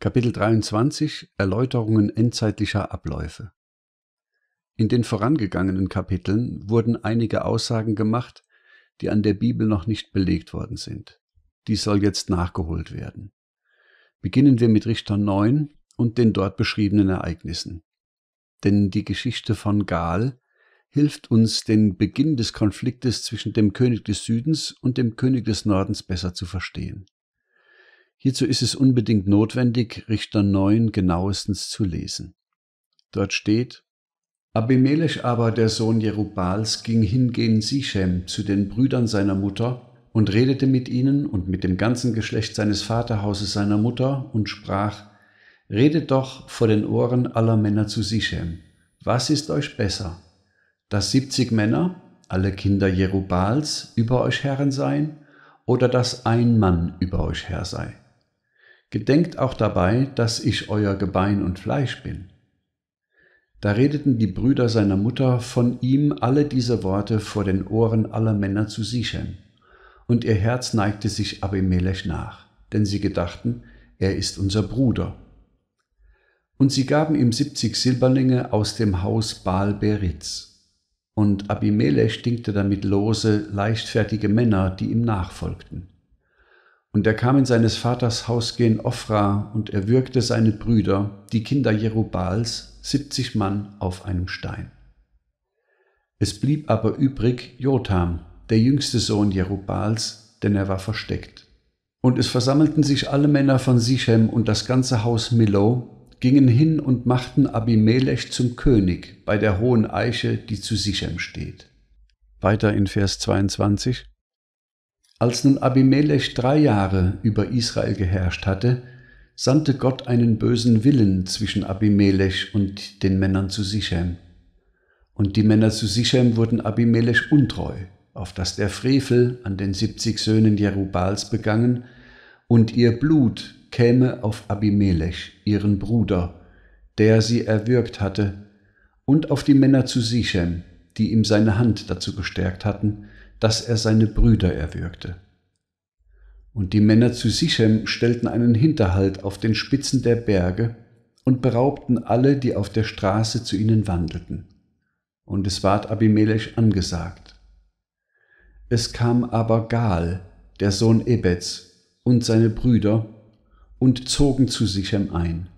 Kapitel 23 Erläuterungen endzeitlicher Abläufe In den vorangegangenen Kapiteln wurden einige Aussagen gemacht, die an der Bibel noch nicht belegt worden sind. Dies soll jetzt nachgeholt werden. Beginnen wir mit Richter 9 und den dort beschriebenen Ereignissen. Denn die Geschichte von Gal hilft uns, den Beginn des Konfliktes zwischen dem König des Südens und dem König des Nordens besser zu verstehen. Hierzu ist es unbedingt notwendig, Richter 9 genauestens zu lesen. Dort steht, Abimelech aber, der Sohn Jerubals, ging hingegen Sichem zu den Brüdern seiner Mutter und redete mit ihnen und mit dem ganzen Geschlecht seines Vaterhauses seiner Mutter und sprach, Redet doch vor den Ohren aller Männer zu Sichem. Was ist euch besser? Dass siebzig Männer, alle Kinder Jerubals, über euch Herren seien, oder dass ein Mann über euch Herr sei? Gedenkt auch dabei, dass ich euer Gebein und Fleisch bin. Da redeten die Brüder seiner Mutter von ihm alle diese Worte vor den Ohren aller Männer zu sichern, Und ihr Herz neigte sich Abimelech nach, denn sie gedachten, er ist unser Bruder. Und sie gaben ihm siebzig Silberlinge aus dem Haus Baal Beritz. Und Abimelech stinkte damit lose, leichtfertige Männer, die ihm nachfolgten. Und er kam in seines Vaters Haus gen Ofra und erwürgte seine Brüder, die Kinder Jerubals, siebzig Mann auf einem Stein. Es blieb aber übrig Jotham, der jüngste Sohn Jerubals, denn er war versteckt. Und es versammelten sich alle Männer von Sichem und das ganze Haus Milo, gingen hin und machten Abimelech zum König bei der hohen Eiche, die zu Sichem steht. Weiter in Vers 22. Als nun Abimelech drei Jahre über Israel geherrscht hatte, sandte Gott einen bösen Willen zwischen Abimelech und den Männern zu Sichem. Und die Männer zu Sichem wurden Abimelech untreu, auf dass der Frevel an den siebzig Söhnen Jerubals begangen, und ihr Blut käme auf Abimelech, ihren Bruder, der sie erwürgt hatte, und auf die Männer zu Sichem, die ihm seine Hand dazu gestärkt hatten, dass er seine Brüder erwürgte. Und die Männer zu Sichem stellten einen Hinterhalt auf den Spitzen der Berge und beraubten alle, die auf der Straße zu ihnen wandelten. Und es ward Abimelech angesagt. Es kam aber Gal, der Sohn Ebeds, und seine Brüder und zogen zu Sichem ein.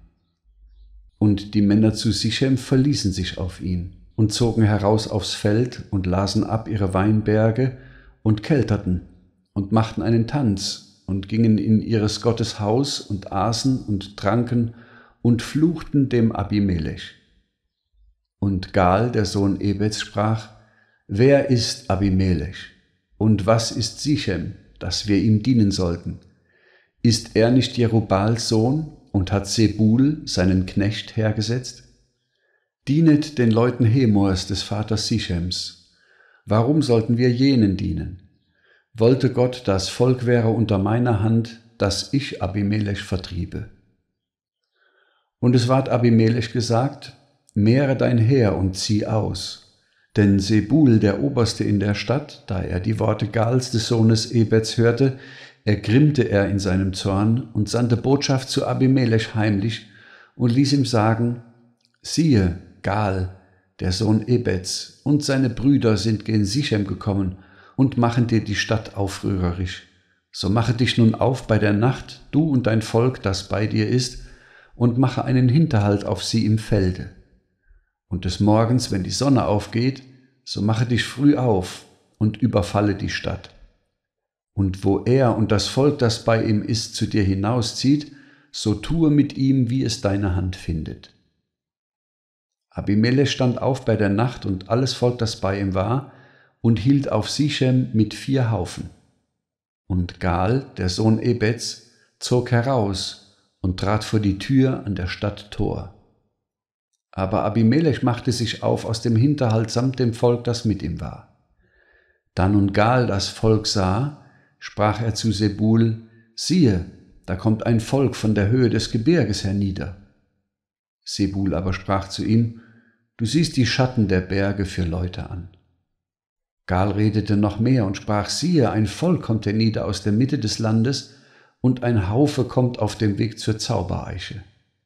Und die Männer zu Sichem verließen sich auf ihn und zogen heraus aufs Feld und lasen ab ihre Weinberge und kelterten und machten einen Tanz und gingen in ihres Gottes Haus und aßen und tranken und fluchten dem Abimelech. Und Gal, der Sohn Ebets, sprach, Wer ist Abimelech? Und was ist Sichem, dass wir ihm dienen sollten? Ist er nicht Jerubals Sohn und hat Sebul, seinen Knecht, hergesetzt? Dienet den Leuten Hemors des Vaters Sichems. Warum sollten wir jenen dienen? Wollte Gott, das Volk wäre unter meiner Hand, dass ich Abimelech vertriebe. Und es ward Abimelech gesagt, mehre dein Heer und zieh aus. Denn Sebul, der Oberste in der Stadt, da er die Worte Gals des Sohnes Ebeds hörte, ergrimmte er in seinem Zorn und sandte Botschaft zu Abimelech heimlich und ließ ihm sagen, siehe, Gal, der Sohn Ebeds, und seine Brüder sind gen Sichem gekommen und machen dir die Stadt aufrührerisch. So mache dich nun auf bei der Nacht, du und dein Volk, das bei dir ist, und mache einen Hinterhalt auf sie im Felde. Und des Morgens, wenn die Sonne aufgeht, so mache dich früh auf und überfalle die Stadt. Und wo er und das Volk, das bei ihm ist, zu dir hinauszieht, so tue mit ihm, wie es deine Hand findet. Abimelech stand auf bei der Nacht und alles Volk, das bei ihm war, und hielt auf Sichem mit vier Haufen. Und Gal, der Sohn Ebets, zog heraus und trat vor die Tür an der Stadt Tor. Aber Abimelech machte sich auf aus dem Hinterhalt samt dem Volk, das mit ihm war. Da nun Gal das Volk sah, sprach er zu Sebul, siehe, da kommt ein Volk von der Höhe des Gebirges hernieder. Sebul aber sprach zu ihm, Du siehst die Schatten der Berge für Leute an. Gal redete noch mehr und sprach, siehe, ein Volk kommt hernieder aus der Mitte des Landes, und ein Haufe kommt auf dem Weg zur Zaubereiche.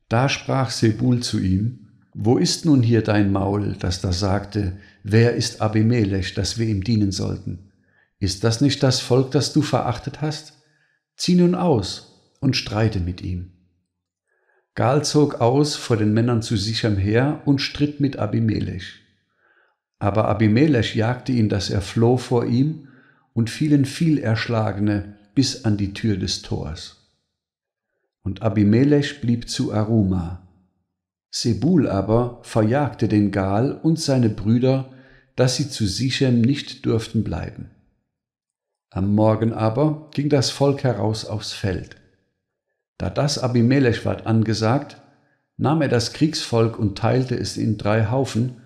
Da sprach Sebul zu ihm, Wo ist nun hier dein Maul, das da sagte, Wer ist Abimelech, dass wir ihm dienen sollten? Ist das nicht das Volk, das du verachtet hast? Zieh nun aus und streite mit ihm. Gal zog aus vor den Männern zu Sichem her und stritt mit Abimelech. Aber Abimelech jagte ihn, dass er floh vor ihm, und fielen viel Erschlagene bis an die Tür des Tors. Und Abimelech blieb zu Aruma. Sebul aber verjagte den Gal und seine Brüder, dass sie zu Sichem nicht durften bleiben. Am Morgen aber ging das Volk heraus aufs Feld. Da das Abimelech ward angesagt, nahm er das Kriegsvolk und teilte es in drei Haufen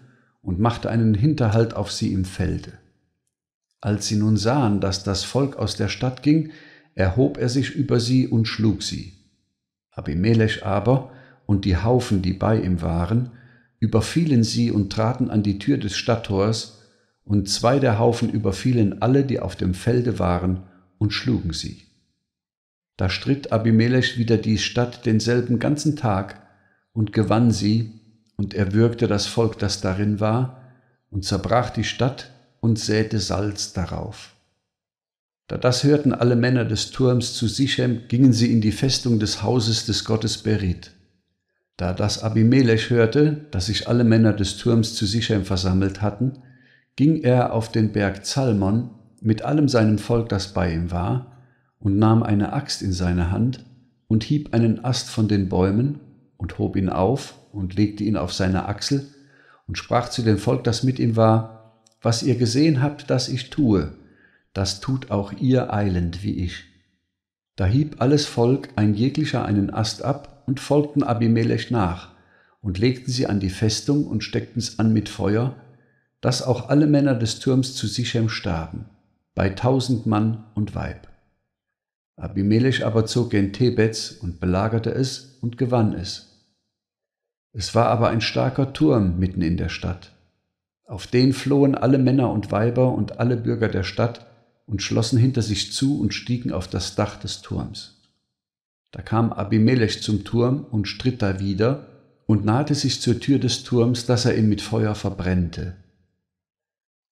und machte einen Hinterhalt auf sie im Felde. Als sie nun sahen, dass das Volk aus der Stadt ging, erhob er sich über sie und schlug sie. Abimelech aber und die Haufen, die bei ihm waren, überfielen sie und traten an die Tür des Stadttors, und zwei der Haufen überfielen alle, die auf dem Felde waren, und schlugen sie. Da stritt Abimelech wieder die Stadt denselben ganzen Tag und gewann sie, und erwürgte das Volk, das darin war, und zerbrach die Stadt und säte Salz darauf. Da das hörten alle Männer des Turms zu Sichem, gingen sie in die Festung des Hauses des Gottes Berit. Da das Abimelech hörte, dass sich alle Männer des Turms zu Sichem versammelt hatten, ging er auf den Berg Zalmon mit allem seinem Volk, das bei ihm war, und nahm eine Axt in seine Hand und hieb einen Ast von den Bäumen und hob ihn auf und legte ihn auf seine Achsel und sprach zu dem Volk, das mit ihm war, was ihr gesehen habt, das ich tue, das tut auch ihr eilend wie ich. Da hieb alles Volk ein jeglicher einen Ast ab und folgten Abimelech nach und legten sie an die Festung und steckten's an mit Feuer, dass auch alle Männer des Turms zu Sichem starben, bei tausend Mann und Weib. Abimelech aber zog gen Tebez und belagerte es und gewann es. Es war aber ein starker Turm mitten in der Stadt. Auf den flohen alle Männer und Weiber und alle Bürger der Stadt und schlossen hinter sich zu und stiegen auf das Dach des Turms. Da kam Abimelech zum Turm und stritt da wieder und nahte sich zur Tür des Turms, dass er ihn mit Feuer verbrennte.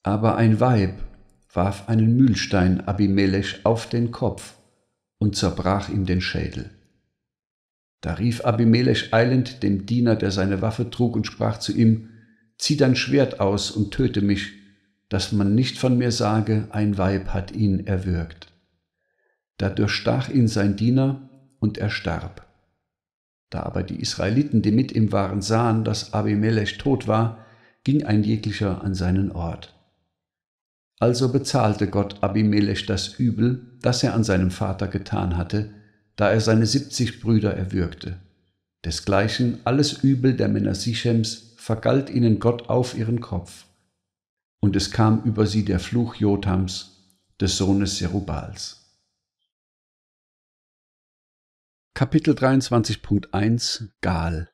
Aber ein Weib warf einen Mühlstein Abimelech auf den Kopf und zerbrach ihm den Schädel. Da rief Abimelech eilend dem Diener, der seine Waffe trug, und sprach zu ihm, Zieh dein Schwert aus und töte mich, dass man nicht von mir sage, ein Weib hat ihn erwürgt. Da durchstach ihn sein Diener, und er starb. Da aber die Israeliten, die mit ihm waren, sahen, dass Abimelech tot war, ging ein jeglicher an seinen Ort. Also bezahlte Gott Abimelech das Übel, das er an seinem Vater getan hatte, da er seine siebzig Brüder erwürgte. Desgleichen alles Übel der Männer Sichems vergalt ihnen Gott auf ihren Kopf. Und es kam über sie der Fluch Jotams, des Sohnes Serubals. Kapitel 23.1 Gal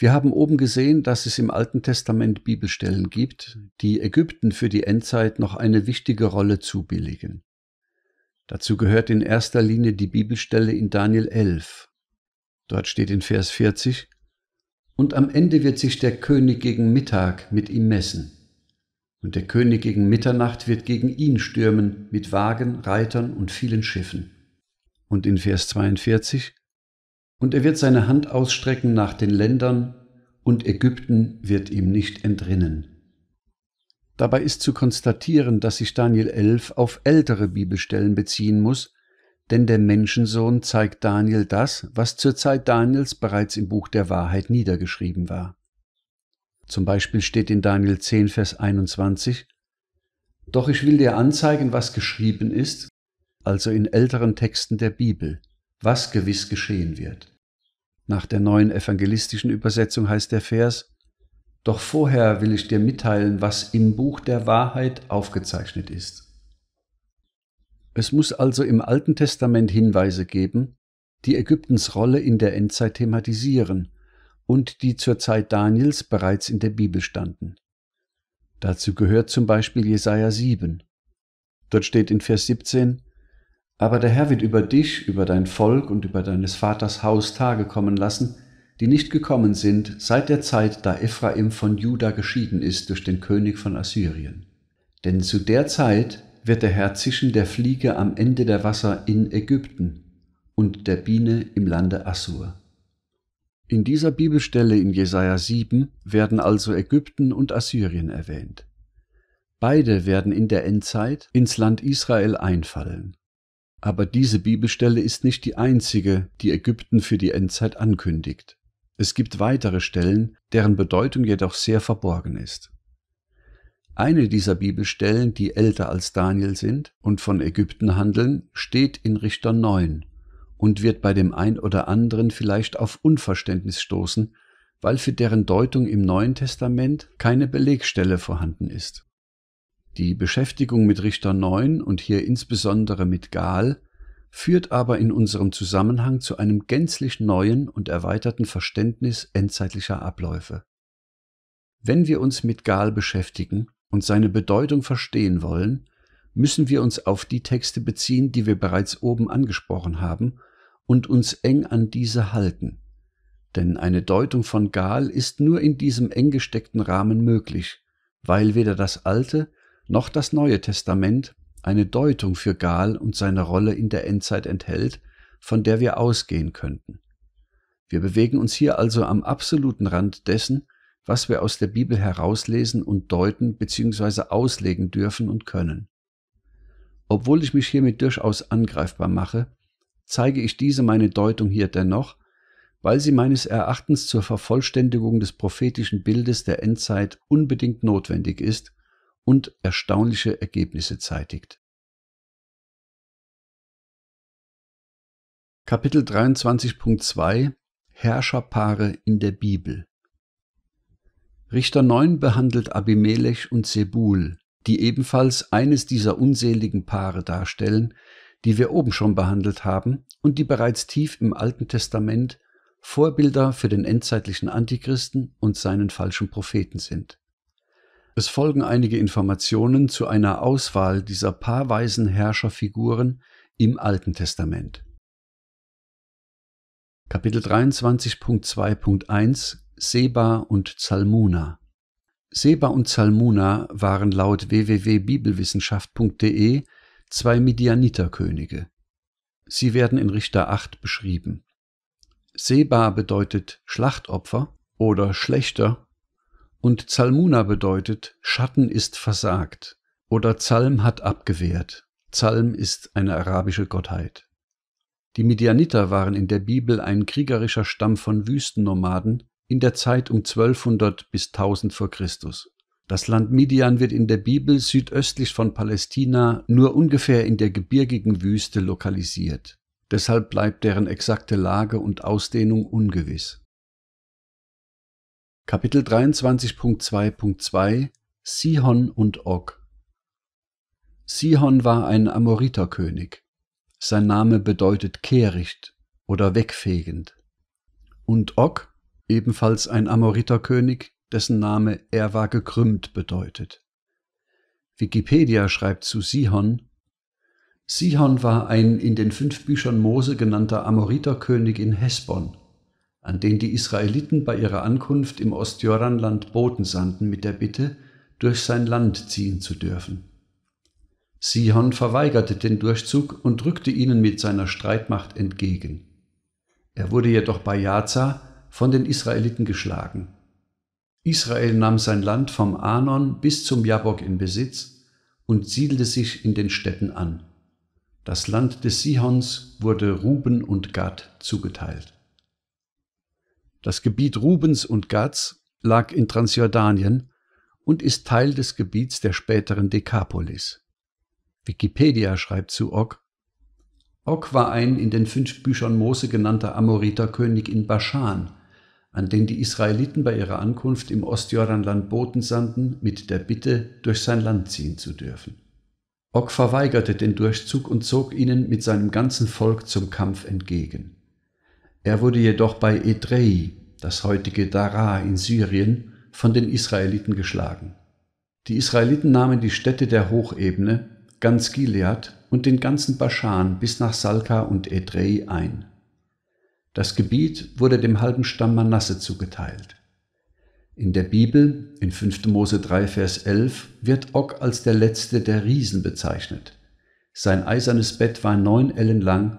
wir haben oben gesehen, dass es im Alten Testament Bibelstellen gibt, die Ägypten für die Endzeit noch eine wichtige Rolle zubilligen. Dazu gehört in erster Linie die Bibelstelle in Daniel 11. Dort steht in Vers 40, Und am Ende wird sich der König gegen Mittag mit ihm messen. Und der König gegen Mitternacht wird gegen ihn stürmen mit Wagen, Reitern und vielen Schiffen. Und in Vers 42, und er wird seine Hand ausstrecken nach den Ländern, und Ägypten wird ihm nicht entrinnen. Dabei ist zu konstatieren, dass sich Daniel 11 auf ältere Bibelstellen beziehen muss, denn der Menschensohn zeigt Daniel das, was zur Zeit Daniels bereits im Buch der Wahrheit niedergeschrieben war. Zum Beispiel steht in Daniel 10, Vers 21, Doch ich will dir anzeigen, was geschrieben ist, also in älteren Texten der Bibel was gewiss geschehen wird. Nach der neuen evangelistischen Übersetzung heißt der Vers, Doch vorher will ich dir mitteilen, was im Buch der Wahrheit aufgezeichnet ist. Es muss also im Alten Testament Hinweise geben, die Ägyptens Rolle in der Endzeit thematisieren und die zur Zeit Daniels bereits in der Bibel standen. Dazu gehört zum Beispiel Jesaja 7. Dort steht in Vers 17, aber der Herr wird über dich, über dein Volk und über deines Vaters Haus Tage kommen lassen, die nicht gekommen sind seit der Zeit, da Ephraim von Juda geschieden ist durch den König von Assyrien. Denn zu der Zeit wird der Herr zischen der Fliege am Ende der Wasser in Ägypten und der Biene im Lande Assur. In dieser Bibelstelle in Jesaja 7 werden also Ägypten und Assyrien erwähnt. Beide werden in der Endzeit ins Land Israel einfallen. Aber diese Bibelstelle ist nicht die einzige, die Ägypten für die Endzeit ankündigt. Es gibt weitere Stellen, deren Bedeutung jedoch sehr verborgen ist. Eine dieser Bibelstellen, die älter als Daniel sind und von Ägypten handeln, steht in Richter 9 und wird bei dem ein oder anderen vielleicht auf Unverständnis stoßen, weil für deren Deutung im Neuen Testament keine Belegstelle vorhanden ist. Die Beschäftigung mit Richter 9 und hier insbesondere mit Gahl führt aber in unserem Zusammenhang zu einem gänzlich neuen und erweiterten Verständnis endzeitlicher Abläufe. Wenn wir uns mit Gahl beschäftigen und seine Bedeutung verstehen wollen, müssen wir uns auf die Texte beziehen, die wir bereits oben angesprochen haben, und uns eng an diese halten. Denn eine Deutung von Gahl ist nur in diesem eng gesteckten Rahmen möglich, weil weder das Alte noch das Neue Testament eine Deutung für Gal und seine Rolle in der Endzeit enthält, von der wir ausgehen könnten. Wir bewegen uns hier also am absoluten Rand dessen, was wir aus der Bibel herauslesen und deuten bzw. auslegen dürfen und können. Obwohl ich mich hiermit durchaus angreifbar mache, zeige ich diese meine Deutung hier dennoch, weil sie meines Erachtens zur Vervollständigung des prophetischen Bildes der Endzeit unbedingt notwendig ist und erstaunliche Ergebnisse zeitigt. Kapitel 23.2 Herrscherpaare in der Bibel Richter 9 behandelt Abimelech und Sebul, die ebenfalls eines dieser unseligen Paare darstellen, die wir oben schon behandelt haben und die bereits tief im Alten Testament Vorbilder für den endzeitlichen Antichristen und seinen falschen Propheten sind. Es folgen einige Informationen zu einer Auswahl dieser paarweisen Herrscherfiguren im Alten Testament. Kapitel 23.2.1 Seba und Zalmuna Seba und Zalmuna waren laut www.bibelwissenschaft.de zwei Midianiterkönige. Sie werden in Richter 8 beschrieben. Seba bedeutet Schlachtopfer oder Schlechter und Zalmuna bedeutet Schatten ist versagt oder Zalm hat abgewehrt. Zalm ist eine arabische Gottheit. Die Midianiter waren in der Bibel ein kriegerischer Stamm von Wüstennomaden in der Zeit um 1200 bis 1000 vor Christus. Das Land Midian wird in der Bibel südöstlich von Palästina nur ungefähr in der gebirgigen Wüste lokalisiert. Deshalb bleibt deren exakte Lage und Ausdehnung ungewiss. Kapitel 23.2.2 Sihon und Og Sihon war ein Amoriterkönig. Sein Name bedeutet kehricht oder wegfegend. Und Og, ebenfalls ein Amoriterkönig, dessen Name er war gekrümmt bedeutet. Wikipedia schreibt zu Sihon, Sihon war ein in den fünf Büchern Mose genannter Amoriterkönig in Hesbon an den die Israeliten bei ihrer Ankunft im Ostjordanland Boten sandten mit der Bitte, durch sein Land ziehen zu dürfen. Sihon verweigerte den Durchzug und rückte ihnen mit seiner Streitmacht entgegen. Er wurde jedoch bei Jaza von den Israeliten geschlagen. Israel nahm sein Land vom Anon bis zum Jabok in Besitz und siedelte sich in den Städten an. Das Land des Sihons wurde Ruben und Gad zugeteilt. Das Gebiet Rubens und Gads lag in Transjordanien und ist Teil des Gebiets der späteren Dekapolis. Wikipedia schreibt zu Og, Og war ein in den fünf Büchern Mose genannter Amoriterkönig in Baschan, an den die Israeliten bei ihrer Ankunft im Ostjordanland Boten sandten, mit der Bitte, durch sein Land ziehen zu dürfen. Og verweigerte den Durchzug und zog ihnen mit seinem ganzen Volk zum Kampf entgegen. Er wurde jedoch bei Edrei, das heutige Dara in Syrien, von den Israeliten geschlagen. Die Israeliten nahmen die Städte der Hochebene, ganz Gilead und den ganzen Baschan bis nach Salka und Edrei ein. Das Gebiet wurde dem halben Stamm Manasse zugeteilt. In der Bibel, in 5. Mose 3, Vers 11, wird Og als der letzte der Riesen bezeichnet. Sein eisernes Bett war neun Ellen lang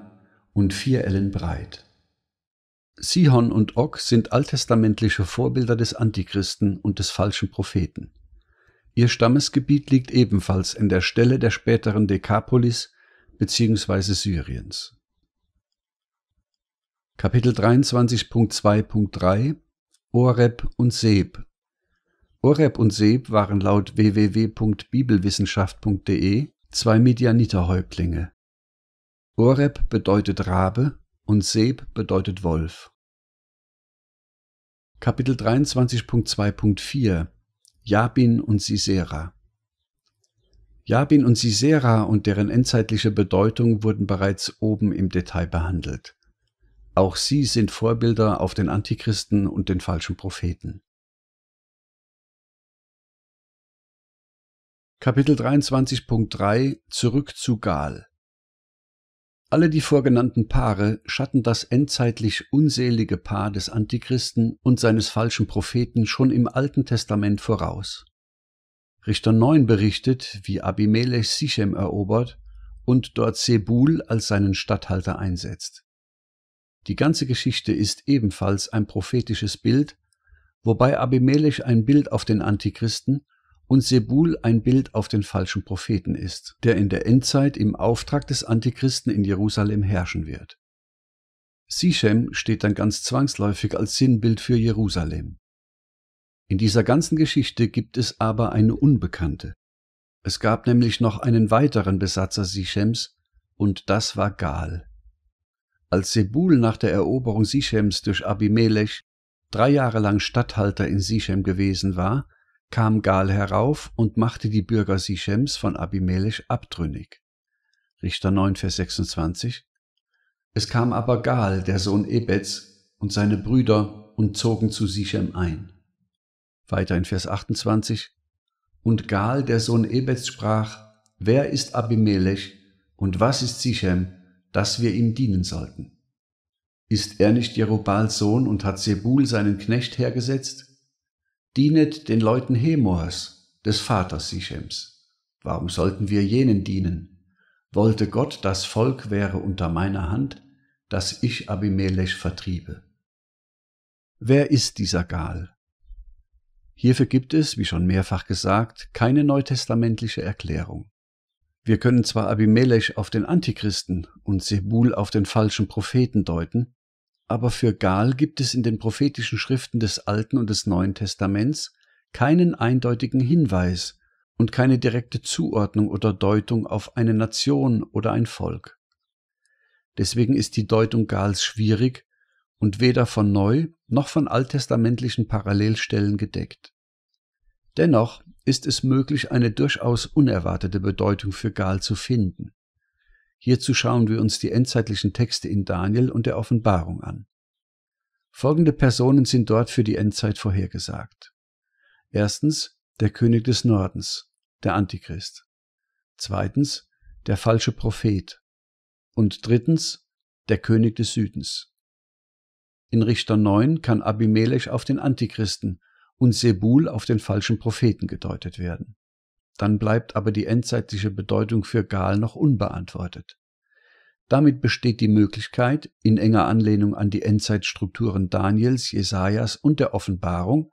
und vier Ellen breit. Sihon und Og sind alttestamentliche Vorbilder des Antichristen und des falschen Propheten. Ihr Stammesgebiet liegt ebenfalls in der Stelle der späteren Dekapolis bzw. Syriens. Kapitel 23.2.3 Oreb und Seb Oreb und Seb waren laut www.bibelwissenschaft.de zwei Medianiterhäuptlinge. Oreb bedeutet Rabe und Seb bedeutet Wolf. Kapitel 23.2.4 Jabin und Sisera Jabin und Sisera und deren endzeitliche Bedeutung wurden bereits oben im Detail behandelt. Auch sie sind Vorbilder auf den Antichristen und den falschen Propheten. Kapitel 23.3 Zurück zu Gal alle die vorgenannten Paare schatten das endzeitlich unselige Paar des Antichristen und seines falschen Propheten schon im Alten Testament voraus. Richter 9 berichtet, wie Abimelech Sichem erobert und dort Sebul als seinen Statthalter einsetzt. Die ganze Geschichte ist ebenfalls ein prophetisches Bild, wobei Abimelech ein Bild auf den Antichristen und Sebul ein Bild auf den falschen Propheten ist, der in der Endzeit im Auftrag des Antichristen in Jerusalem herrschen wird. Sichem steht dann ganz zwangsläufig als Sinnbild für Jerusalem. In dieser ganzen Geschichte gibt es aber eine Unbekannte. Es gab nämlich noch einen weiteren Besatzer Sichems, und das war Gal. Als Sebul nach der Eroberung Sichems durch Abimelech drei Jahre lang Statthalter in Sichem gewesen war, kam Gal herauf und machte die Bürger Sichems von Abimelech abtrünnig. Richter 9, Vers 26. Es kam aber Gal, der Sohn Ebeds, und seine Brüder und zogen zu Sichem ein. Weiter in Vers 28. Und Gal, der Sohn Ebeds, sprach, Wer ist Abimelech und was ist Sichem, dass wir ihm dienen sollten? Ist er nicht Jerubals Sohn und hat Sebul seinen Knecht hergesetzt? Dienet den Leuten Hemors, des Vaters Sichems. Warum sollten wir jenen dienen? Wollte Gott, das Volk wäre unter meiner Hand, dass ich Abimelech vertriebe. Wer ist dieser Gal? Hierfür gibt es, wie schon mehrfach gesagt, keine neutestamentliche Erklärung. Wir können zwar Abimelech auf den Antichristen und Sebul auf den falschen Propheten deuten, aber für Gal gibt es in den prophetischen Schriften des Alten und des Neuen Testaments keinen eindeutigen Hinweis und keine direkte Zuordnung oder Deutung auf eine Nation oder ein Volk. Deswegen ist die Deutung Gals schwierig und weder von neu noch von alttestamentlichen Parallelstellen gedeckt. Dennoch ist es möglich, eine durchaus unerwartete Bedeutung für Gal zu finden. Hierzu schauen wir uns die endzeitlichen Texte in Daniel und der Offenbarung an. Folgende Personen sind dort für die Endzeit vorhergesagt. Erstens der König des Nordens, der Antichrist. Zweitens der falsche Prophet. Und drittens der König des Südens. In Richter 9 kann Abimelech auf den Antichristen und Sebul auf den falschen Propheten gedeutet werden. Dann bleibt aber die endzeitliche Bedeutung für Gal noch unbeantwortet. Damit besteht die Möglichkeit, in enger Anlehnung an die Endzeitstrukturen Daniels, Jesajas und der Offenbarung,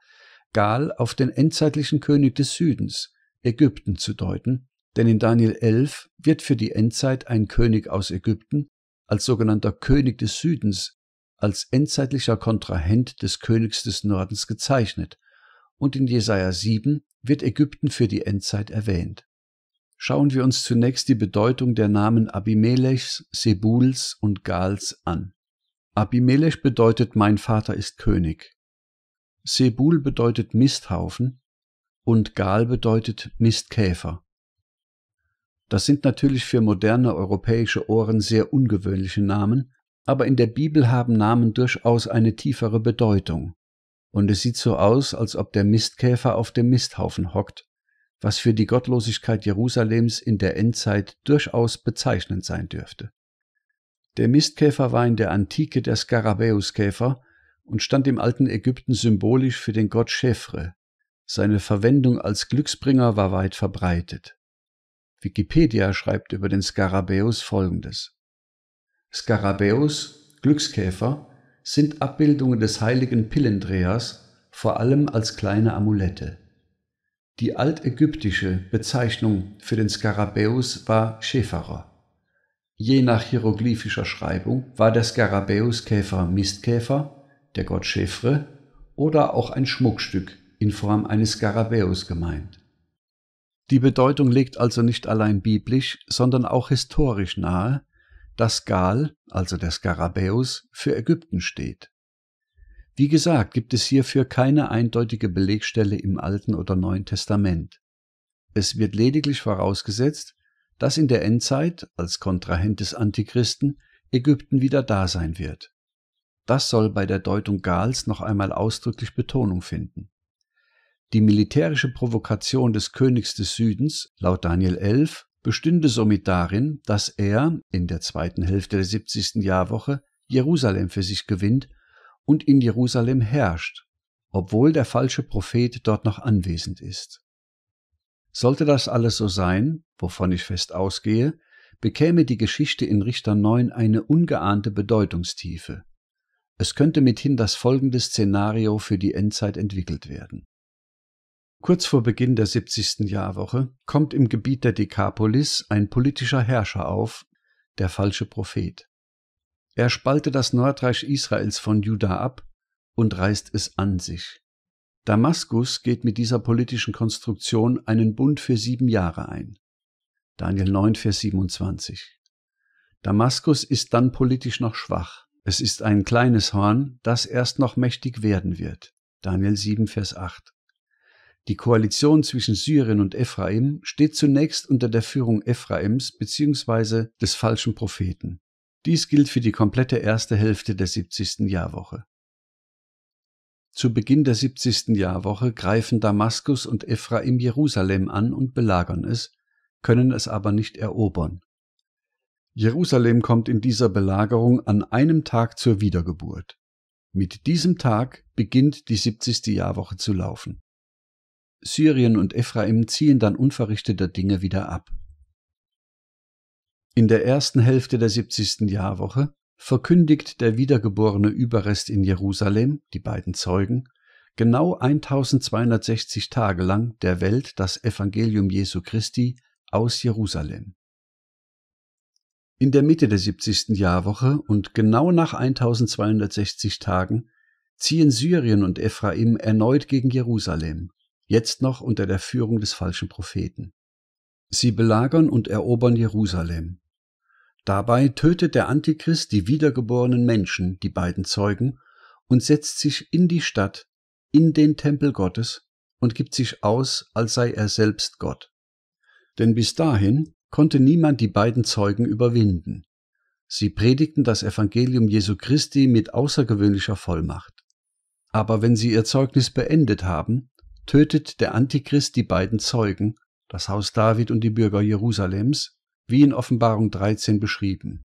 Gal auf den endzeitlichen König des Südens, Ägypten, zu deuten, denn in Daniel 11 wird für die Endzeit ein König aus Ägypten als sogenannter König des Südens, als endzeitlicher Kontrahent des Königs des Nordens gezeichnet und in Jesaja 7 wird Ägypten für die Endzeit erwähnt. Schauen wir uns zunächst die Bedeutung der Namen Abimelechs, Sebuls und Gals an. Abimelech bedeutet mein Vater ist König. Sebul bedeutet Misthaufen und Gal bedeutet Mistkäfer. Das sind natürlich für moderne europäische Ohren sehr ungewöhnliche Namen, aber in der Bibel haben Namen durchaus eine tiefere Bedeutung und es sieht so aus, als ob der Mistkäfer auf dem Misthaufen hockt, was für die Gottlosigkeit Jerusalems in der Endzeit durchaus bezeichnend sein dürfte. Der Mistkäfer war in der Antike der Skarabäuskäfer und stand im alten Ägypten symbolisch für den Gott Schäfre. Seine Verwendung als Glücksbringer war weit verbreitet. Wikipedia schreibt über den Skarabäus folgendes. Skarabäus, Glückskäfer, sind Abbildungen des heiligen Pillendrehers vor allem als kleine Amulette. Die altägyptische Bezeichnung für den Skarabäus war Schäferer. Je nach hieroglyphischer Schreibung war der Skarabäuskäfer Mistkäfer, der Gott Schäfre, oder auch ein Schmuckstück in Form eines Skarabäus gemeint. Die Bedeutung liegt also nicht allein biblisch, sondern auch historisch nahe, dass Gal, also der Skarabäus, für Ägypten steht. Wie gesagt, gibt es hierfür keine eindeutige Belegstelle im Alten oder Neuen Testament. Es wird lediglich vorausgesetzt, dass in der Endzeit als Kontrahent des Antichristen Ägypten wieder da sein wird. Das soll bei der Deutung Gals noch einmal ausdrücklich Betonung finden. Die militärische Provokation des Königs des Südens, laut Daniel 11, bestünde somit darin, dass er in der zweiten Hälfte der 70. Jahrwoche Jerusalem für sich gewinnt und in Jerusalem herrscht, obwohl der falsche Prophet dort noch anwesend ist. Sollte das alles so sein, wovon ich fest ausgehe, bekäme die Geschichte in Richter 9 eine ungeahnte Bedeutungstiefe. Es könnte mithin das folgende Szenario für die Endzeit entwickelt werden. Kurz vor Beginn der 70. Jahrwoche kommt im Gebiet der Dekapolis ein politischer Herrscher auf, der falsche Prophet. Er spalte das Nordreich Israels von Juda ab und reißt es an sich. Damaskus geht mit dieser politischen Konstruktion einen Bund für sieben Jahre ein. Daniel 9, Vers 27. Damaskus ist dann politisch noch schwach. Es ist ein kleines Horn, das erst noch mächtig werden wird. Daniel 7, Vers 8. Die Koalition zwischen Syrien und Ephraim steht zunächst unter der Führung Ephraims bzw. des falschen Propheten. Dies gilt für die komplette erste Hälfte der 70. Jahrwoche. Zu Beginn der 70. Jahrwoche greifen Damaskus und Ephraim Jerusalem an und belagern es, können es aber nicht erobern. Jerusalem kommt in dieser Belagerung an einem Tag zur Wiedergeburt. Mit diesem Tag beginnt die 70. Jahrwoche zu laufen. Syrien und Ephraim ziehen dann unverrichteter Dinge wieder ab. In der ersten Hälfte der 70. Jahrwoche verkündigt der wiedergeborene Überrest in Jerusalem, die beiden Zeugen, genau 1260 Tage lang der Welt das Evangelium Jesu Christi aus Jerusalem. In der Mitte der 70. Jahrwoche und genau nach 1260 Tagen ziehen Syrien und Ephraim erneut gegen Jerusalem jetzt noch unter der Führung des falschen Propheten. Sie belagern und erobern Jerusalem. Dabei tötet der Antichrist die wiedergeborenen Menschen, die beiden Zeugen, und setzt sich in die Stadt, in den Tempel Gottes und gibt sich aus, als sei er selbst Gott. Denn bis dahin konnte niemand die beiden Zeugen überwinden. Sie predigten das Evangelium Jesu Christi mit außergewöhnlicher Vollmacht. Aber wenn sie ihr Zeugnis beendet haben, tötet der Antichrist die beiden Zeugen, das Haus David und die Bürger Jerusalems, wie in Offenbarung 13 beschrieben.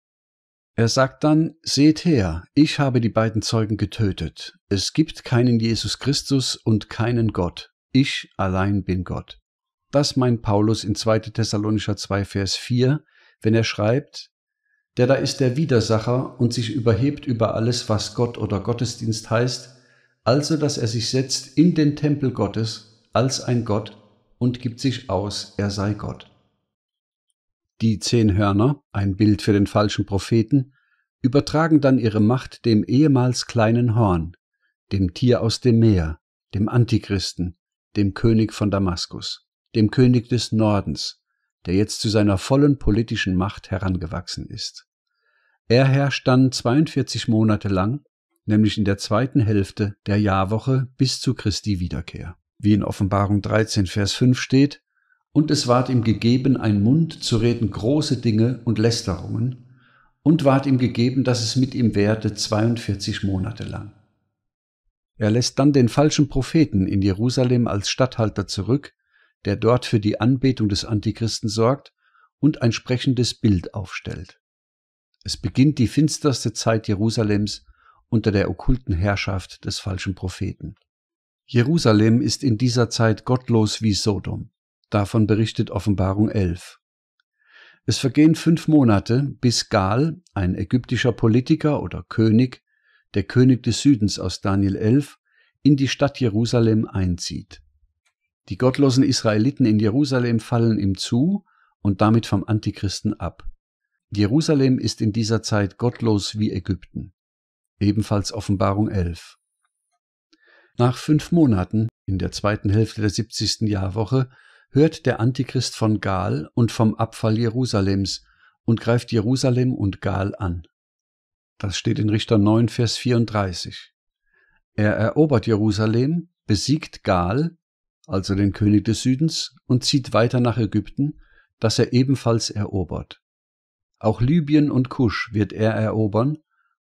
Er sagt dann, seht her, ich habe die beiden Zeugen getötet. Es gibt keinen Jesus Christus und keinen Gott. Ich allein bin Gott. Das meint Paulus in 2. Thessalonischer 2, Vers 4, wenn er schreibt, der da ist der Widersacher und sich überhebt über alles, was Gott oder Gottesdienst heißt, also dass er sich setzt in den Tempel Gottes als ein Gott und gibt sich aus, er sei Gott. Die zehn Hörner, ein Bild für den falschen Propheten, übertragen dann ihre Macht dem ehemals kleinen Horn, dem Tier aus dem Meer, dem Antichristen, dem König von Damaskus, dem König des Nordens, der jetzt zu seiner vollen politischen Macht herangewachsen ist. Er herrscht dann 42 Monate lang nämlich in der zweiten Hälfte der Jahrwoche bis zu Christi Wiederkehr. Wie in Offenbarung 13, Vers 5 steht, und es ward ihm gegeben, ein Mund zu reden große Dinge und Lästerungen, und ward ihm gegeben, dass es mit ihm werde 42 Monate lang. Er lässt dann den falschen Propheten in Jerusalem als Statthalter zurück, der dort für die Anbetung des Antichristen sorgt und ein sprechendes Bild aufstellt. Es beginnt die finsterste Zeit Jerusalems unter der okkulten Herrschaft des falschen Propheten. Jerusalem ist in dieser Zeit gottlos wie Sodom. Davon berichtet Offenbarung 11. Es vergehen fünf Monate, bis Gal, ein ägyptischer Politiker oder König, der König des Südens aus Daniel 11, in die Stadt Jerusalem einzieht. Die gottlosen Israeliten in Jerusalem fallen ihm zu und damit vom Antichristen ab. Jerusalem ist in dieser Zeit gottlos wie Ägypten ebenfalls Offenbarung 11. Nach fünf Monaten, in der zweiten Hälfte der 70. Jahrwoche, hört der Antichrist von Gaal und vom Abfall Jerusalems und greift Jerusalem und Gaal an. Das steht in Richter 9, Vers 34. Er erobert Jerusalem, besiegt Gaal, also den König des Südens, und zieht weiter nach Ägypten, das er ebenfalls erobert. Auch Libyen und Kusch wird er erobern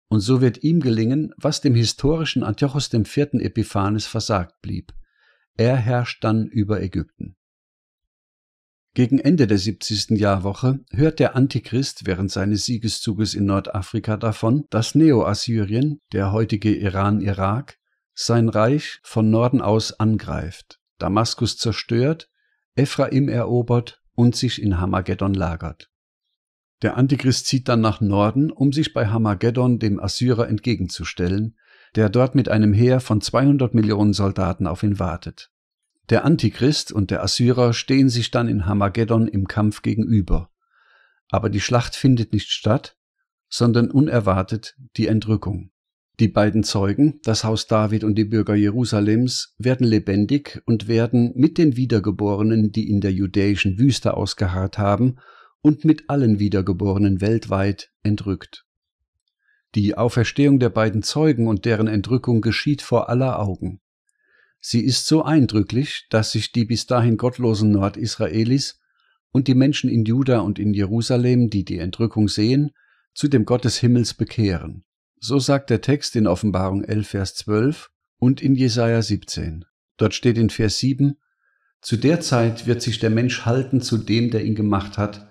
und so wird ihm gelingen, was dem historischen Antiochos IV. Epiphanes versagt blieb. Er herrscht dann über Ägypten. Gegen Ende der 70. Jahrwoche hört der Antichrist während seines Siegeszuges in Nordafrika davon, dass Neo-Assyrien, der heutige Iran-Irak, sein Reich von Norden aus angreift, Damaskus zerstört, Ephraim erobert und sich in Hamageddon lagert. Der Antichrist zieht dann nach Norden, um sich bei Hamageddon dem Assyrer entgegenzustellen, der dort mit einem Heer von 200 Millionen Soldaten auf ihn wartet. Der Antichrist und der Assyrer stehen sich dann in Hamageddon im Kampf gegenüber. Aber die Schlacht findet nicht statt, sondern unerwartet die Entrückung. Die beiden Zeugen, das Haus David und die Bürger Jerusalems, werden lebendig und werden mit den Wiedergeborenen, die in der judäischen Wüste ausgeharrt haben und mit allen Wiedergeborenen weltweit entrückt. Die Auferstehung der beiden Zeugen und deren Entrückung geschieht vor aller Augen. Sie ist so eindrücklich, dass sich die bis dahin gottlosen Nordisraelis und die Menschen in Juda und in Jerusalem, die die Entrückung sehen, zu dem Gott des Himmels bekehren. So sagt der Text in Offenbarung 11, Vers 12 und in Jesaja 17. Dort steht in Vers 7, Zu der Zeit wird sich der Mensch halten zu dem, der ihn gemacht hat,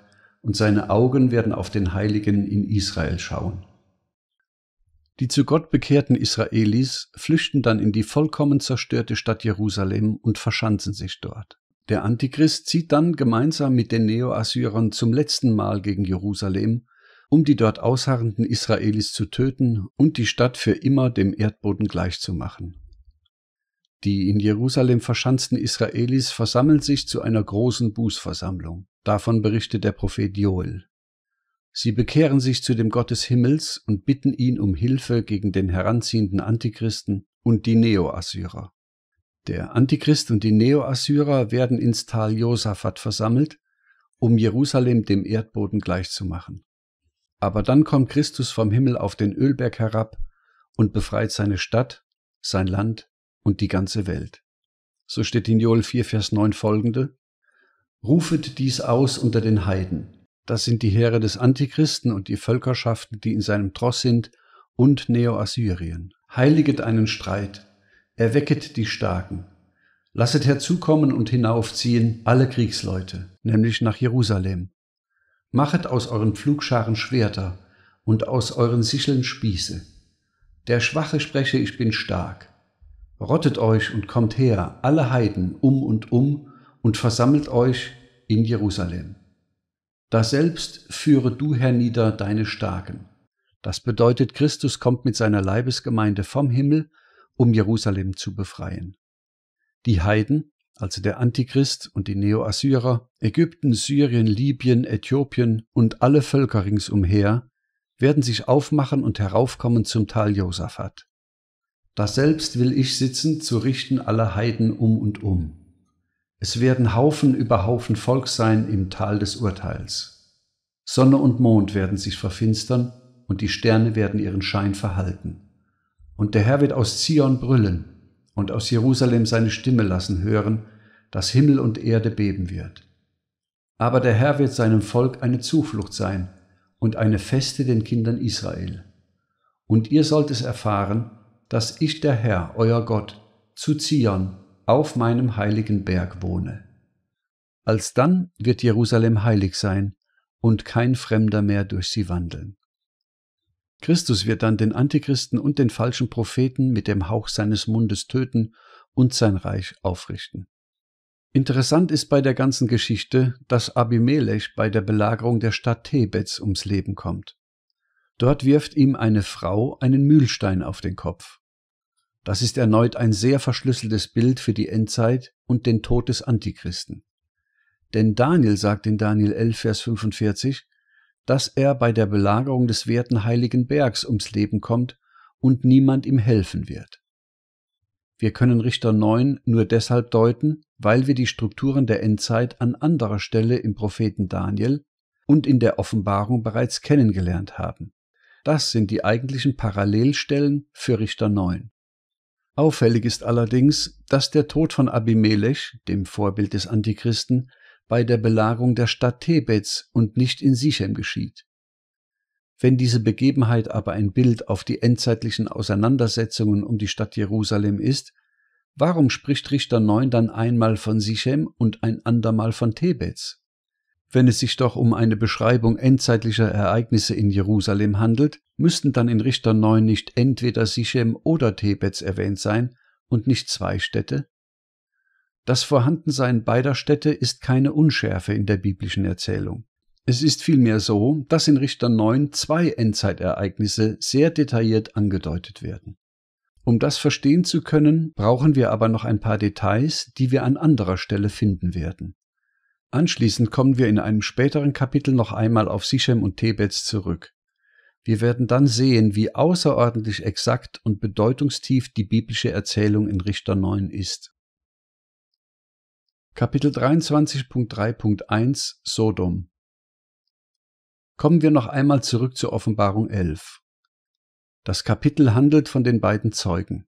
und seine Augen werden auf den Heiligen in Israel schauen. Die zu Gott bekehrten Israelis flüchten dann in die vollkommen zerstörte Stadt Jerusalem und verschanzen sich dort. Der Antichrist zieht dann gemeinsam mit den Neo-Assyrern zum letzten Mal gegen Jerusalem, um die dort ausharrenden Israelis zu töten und die Stadt für immer dem Erdboden gleichzumachen. Die in Jerusalem verschanzten Israelis versammeln sich zu einer großen Bußversammlung. Davon berichtet der Prophet Joel. Sie bekehren sich zu dem Gott des Himmels und bitten ihn um Hilfe gegen den heranziehenden Antichristen und die Neoassyrer. Der Antichrist und die Neoassyrer werden ins Tal Josaphat versammelt, um Jerusalem dem Erdboden gleichzumachen. Aber dann kommt Christus vom Himmel auf den Ölberg herab und befreit seine Stadt, sein Land und die ganze Welt. So steht in Joel 4, Vers 9 folgende. Rufet dies aus unter den Heiden. Das sind die Heere des Antichristen und die Völkerschaften, die in seinem Tross sind, und Neoassyrien. Heiliget einen Streit, erwecket die Starken. Lasset herzukommen und hinaufziehen alle Kriegsleute, nämlich nach Jerusalem. Machet aus euren Pflugscharen Schwerter und aus euren Sicheln Spieße. Der Schwache spreche, ich bin stark. Rottet euch und kommt her, alle Heiden, um und um, und versammelt euch in Jerusalem. Daselbst führe du hernieder deine Starken. Das bedeutet, Christus kommt mit seiner Leibesgemeinde vom Himmel, um Jerusalem zu befreien. Die Heiden, also der Antichrist und die Neoassyrer, Ägypten, Syrien, Libyen, Äthiopien und alle Völker ringsumher, werden sich aufmachen und heraufkommen zum Tal Josaphat. Daselbst will ich sitzen zu richten aller Heiden um und um. Es werden Haufen über Haufen Volk sein im Tal des Urteils. Sonne und Mond werden sich verfinstern und die Sterne werden ihren Schein verhalten. Und der Herr wird aus Zion brüllen und aus Jerusalem seine Stimme lassen hören, dass Himmel und Erde beben wird. Aber der Herr wird seinem Volk eine Zuflucht sein und eine Feste den Kindern Israel. Und ihr sollt es erfahren, dass ich der Herr, euer Gott, zu Zion, auf meinem heiligen Berg wohne. Alsdann wird Jerusalem heilig sein und kein Fremder mehr durch sie wandeln. Christus wird dann den Antichristen und den falschen Propheten mit dem Hauch seines Mundes töten und sein Reich aufrichten. Interessant ist bei der ganzen Geschichte, dass Abimelech bei der Belagerung der Stadt Thebes ums Leben kommt. Dort wirft ihm eine Frau einen Mühlstein auf den Kopf. Das ist erneut ein sehr verschlüsseltes Bild für die Endzeit und den Tod des Antichristen. Denn Daniel sagt in Daniel 11, Vers 45, dass er bei der Belagerung des werten heiligen Bergs ums Leben kommt und niemand ihm helfen wird. Wir können Richter 9 nur deshalb deuten, weil wir die Strukturen der Endzeit an anderer Stelle im Propheten Daniel und in der Offenbarung bereits kennengelernt haben. Das sind die eigentlichen Parallelstellen für Richter 9. Auffällig ist allerdings, dass der Tod von Abimelech, dem Vorbild des Antichristen, bei der Belagerung der Stadt Thebets und nicht in Sichem geschieht. Wenn diese Begebenheit aber ein Bild auf die endzeitlichen Auseinandersetzungen um die Stadt Jerusalem ist, warum spricht Richter 9 dann einmal von Sichem und ein andermal von Thebets? Wenn es sich doch um eine Beschreibung endzeitlicher Ereignisse in Jerusalem handelt, müssten dann in Richter 9 nicht entweder Sichem oder Tebez erwähnt sein und nicht zwei Städte? Das Vorhandensein beider Städte ist keine Unschärfe in der biblischen Erzählung. Es ist vielmehr so, dass in Richter 9 zwei Endzeitereignisse sehr detailliert angedeutet werden. Um das verstehen zu können, brauchen wir aber noch ein paar Details, die wir an anderer Stelle finden werden. Anschließend kommen wir in einem späteren Kapitel noch einmal auf Sichem und Thebez zurück. Wir werden dann sehen, wie außerordentlich exakt und bedeutungstief die biblische Erzählung in Richter 9 ist. Kapitel 23.3.1 Sodom Kommen wir noch einmal zurück zur Offenbarung 11. Das Kapitel handelt von den beiden Zeugen.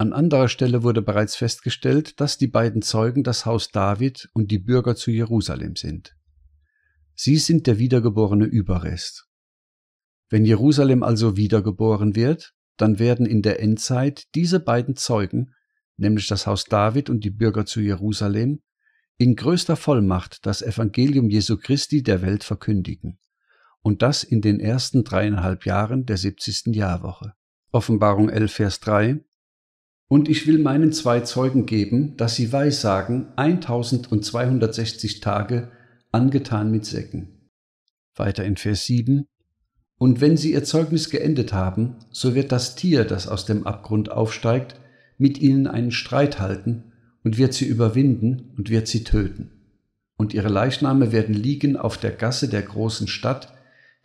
An anderer Stelle wurde bereits festgestellt, dass die beiden Zeugen das Haus David und die Bürger zu Jerusalem sind. Sie sind der wiedergeborene Überrest. Wenn Jerusalem also wiedergeboren wird, dann werden in der Endzeit diese beiden Zeugen, nämlich das Haus David und die Bürger zu Jerusalem, in größter Vollmacht das Evangelium Jesu Christi der Welt verkündigen. Und das in den ersten dreieinhalb Jahren der 70. Jahrwoche. Offenbarung 11, Vers 3 und ich will meinen zwei Zeugen geben, dass sie weissagen 1260 Tage angetan mit Säcken. Weiter in Vers 7. Und wenn sie ihr Zeugnis geendet haben, so wird das Tier, das aus dem Abgrund aufsteigt, mit ihnen einen Streit halten und wird sie überwinden und wird sie töten. Und ihre Leichname werden liegen auf der Gasse der großen Stadt,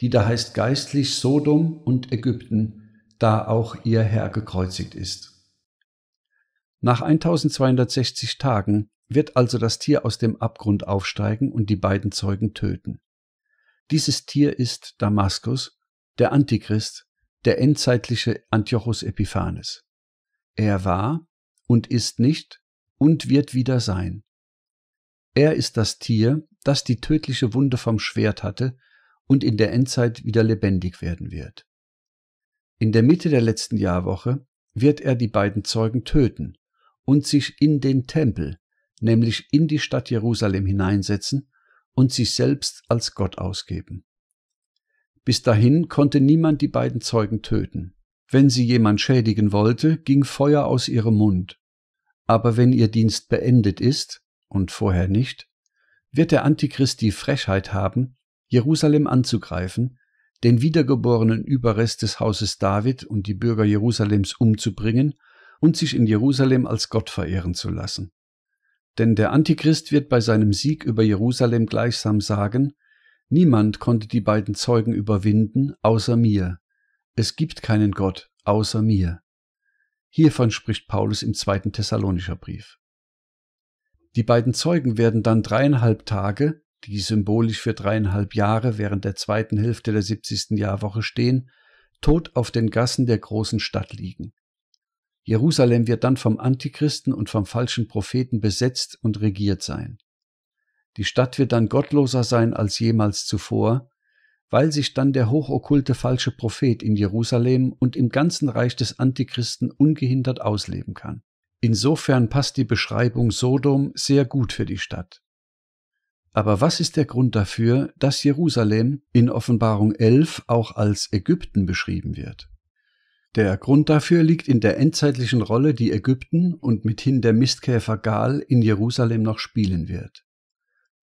die da heißt geistlich Sodom und Ägypten, da auch ihr Herr gekreuzigt ist. Nach 1260 Tagen wird also das Tier aus dem Abgrund aufsteigen und die beiden Zeugen töten. Dieses Tier ist Damaskus, der Antichrist, der endzeitliche Antiochus Epiphanes. Er war und ist nicht und wird wieder sein. Er ist das Tier, das die tödliche Wunde vom Schwert hatte und in der Endzeit wieder lebendig werden wird. In der Mitte der letzten Jahrwoche wird er die beiden Zeugen töten und sich in den Tempel, nämlich in die Stadt Jerusalem hineinsetzen und sich selbst als Gott ausgeben. Bis dahin konnte niemand die beiden Zeugen töten. Wenn sie jemand schädigen wollte, ging Feuer aus ihrem Mund. Aber wenn ihr Dienst beendet ist, und vorher nicht, wird der Antichrist die Frechheit haben, Jerusalem anzugreifen, den wiedergeborenen Überrest des Hauses David und die Bürger Jerusalems umzubringen und sich in Jerusalem als Gott verehren zu lassen. Denn der Antichrist wird bei seinem Sieg über Jerusalem gleichsam sagen, Niemand konnte die beiden Zeugen überwinden, außer mir. Es gibt keinen Gott, außer mir. Hiervon spricht Paulus im zweiten Thessalonischer Brief. Die beiden Zeugen werden dann dreieinhalb Tage, die symbolisch für dreieinhalb Jahre während der zweiten Hälfte der 70. Jahrwoche stehen, tot auf den Gassen der großen Stadt liegen. Jerusalem wird dann vom Antichristen und vom falschen Propheten besetzt und regiert sein. Die Stadt wird dann gottloser sein als jemals zuvor, weil sich dann der hochokkulte falsche Prophet in Jerusalem und im ganzen Reich des Antichristen ungehindert ausleben kann. Insofern passt die Beschreibung Sodom sehr gut für die Stadt. Aber was ist der Grund dafür, dass Jerusalem in Offenbarung 11 auch als Ägypten beschrieben wird? Der Grund dafür liegt in der endzeitlichen Rolle, die Ägypten und mithin der Mistkäfer Gal in Jerusalem noch spielen wird.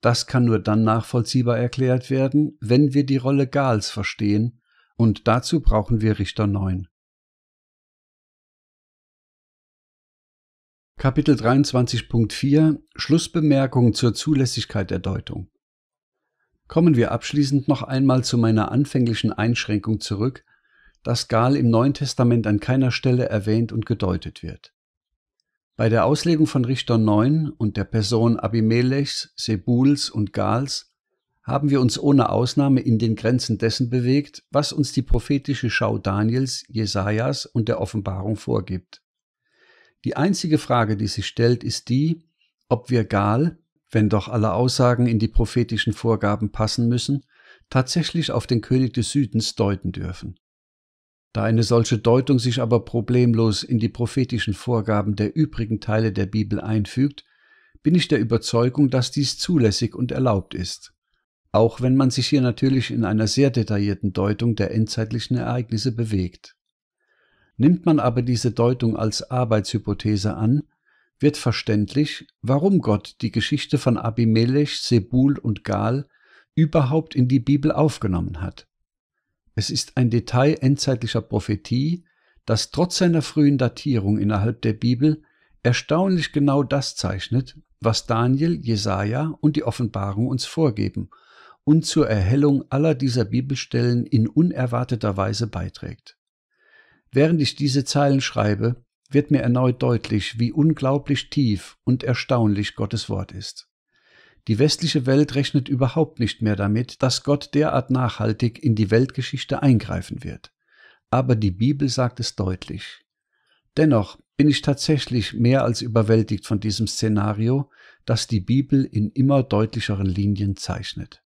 Das kann nur dann nachvollziehbar erklärt werden, wenn wir die Rolle Gals verstehen, und dazu brauchen wir Richter 9. Kapitel 23.4 Schlussbemerkung zur Zulässigkeit der Deutung. Kommen wir abschließend noch einmal zu meiner anfänglichen Einschränkung zurück, das Gal im Neuen Testament an keiner Stelle erwähnt und gedeutet wird. Bei der Auslegung von Richter 9 und der Person Abimelechs, Sebuls und Gals haben wir uns ohne Ausnahme in den Grenzen dessen bewegt, was uns die prophetische Schau Daniels, Jesajas und der Offenbarung vorgibt. Die einzige Frage, die sich stellt, ist die, ob wir Gal, wenn doch alle Aussagen in die prophetischen Vorgaben passen müssen, tatsächlich auf den König des Südens deuten dürfen. Da eine solche Deutung sich aber problemlos in die prophetischen Vorgaben der übrigen Teile der Bibel einfügt, bin ich der Überzeugung, dass dies zulässig und erlaubt ist. Auch wenn man sich hier natürlich in einer sehr detaillierten Deutung der endzeitlichen Ereignisse bewegt. Nimmt man aber diese Deutung als Arbeitshypothese an, wird verständlich, warum Gott die Geschichte von Abimelech, Sebul und Gal überhaupt in die Bibel aufgenommen hat. Es ist ein Detail endzeitlicher Prophetie, das trotz seiner frühen Datierung innerhalb der Bibel erstaunlich genau das zeichnet, was Daniel, Jesaja und die Offenbarung uns vorgeben und zur Erhellung aller dieser Bibelstellen in unerwarteter Weise beiträgt. Während ich diese Zeilen schreibe, wird mir erneut deutlich, wie unglaublich tief und erstaunlich Gottes Wort ist. Die westliche Welt rechnet überhaupt nicht mehr damit, dass Gott derart nachhaltig in die Weltgeschichte eingreifen wird. Aber die Bibel sagt es deutlich. Dennoch bin ich tatsächlich mehr als überwältigt von diesem Szenario, das die Bibel in immer deutlicheren Linien zeichnet.